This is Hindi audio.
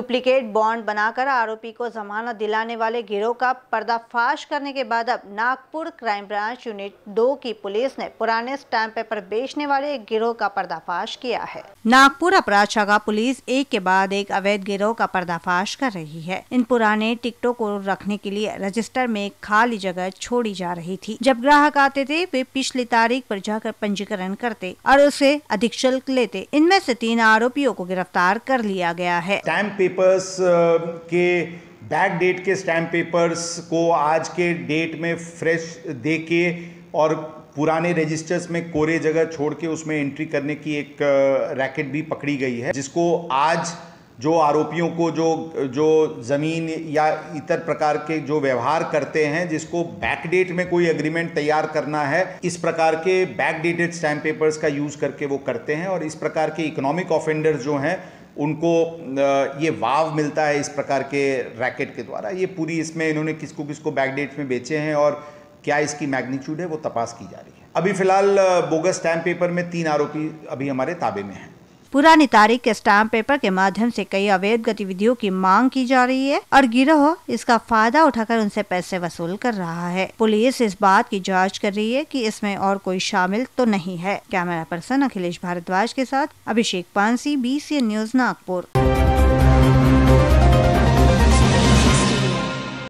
डुप्लीकेट बॉन्ड बनाकर आरोपी को जमानत दिलाने वाले गिरोह का पर्दाफाश करने के बाद अब नागपुर क्राइम ब्रांच यूनिट दो की पुलिस ने पुराने स्टैंप पेपर बेचने वाले एक गिरोह का पर्दाफाश किया है नागपुर अपराध शाखा पुलिस एक के बाद एक अवैध गिरोह का पर्दाफाश कर रही है इन पुराने टिकटों को रखने के लिए रजिस्टर में खाली जगह छोड़ी जा रही थी जब ग्राहक आते थे वे पिछली तारीख आरोप जाकर पंजीकरण करते और उसे अधिक शुल्क लेते इनमें ऐसी तीन आरोपियों को गिरफ्तार कर लिया गया है पेपर्स um, के बैक डेट के स्टैम्प पेपर्स को आज के डेट में फ्रेश दे के और पुराने रजिस्टर्स में कोरे जगह छोड़ के उसमें एंट्री करने की एक रैकेट uh, भी पकड़ी गई है जिसको आज जो आरोपियों को जो जो ज़मीन या इतर प्रकार के जो व्यवहार करते हैं जिसको बैकडेट में कोई अग्रीमेंट तैयार करना है इस प्रकार के बैकडेटेड स्टैम्प पेपर्स का यूज़ करके वो करते हैं और इस प्रकार के इकोनॉमिक ऑफेंडर्स जो हैं उनको ये वाव मिलता है इस प्रकार के रैकेट के द्वारा ये पूरी इसमें इन्होंने किसको किसको बैकडेट में बेचे हैं और क्या इसकी मैग्नीट्यूड है वो तपास की जा रही है अभी फिलहाल बोगस स्टैम्प पेपर में तीन आरोपी अभी हमारे ताबे में हैं पुरानी तारीख के स्टाम्प पेपर के माध्यम से कई अवैध गतिविधियों की मांग की जा रही है और गिरोह इसका फायदा उठाकर उनसे पैसे वसूल कर रहा है पुलिस इस बात की जाँच कर रही है की इसमें और कोई शामिल तो नहीं है कैमरा पर्सन अखिलेश भारद्वाज के साथ अभिषेक पांसी बी न्यूज नागपुर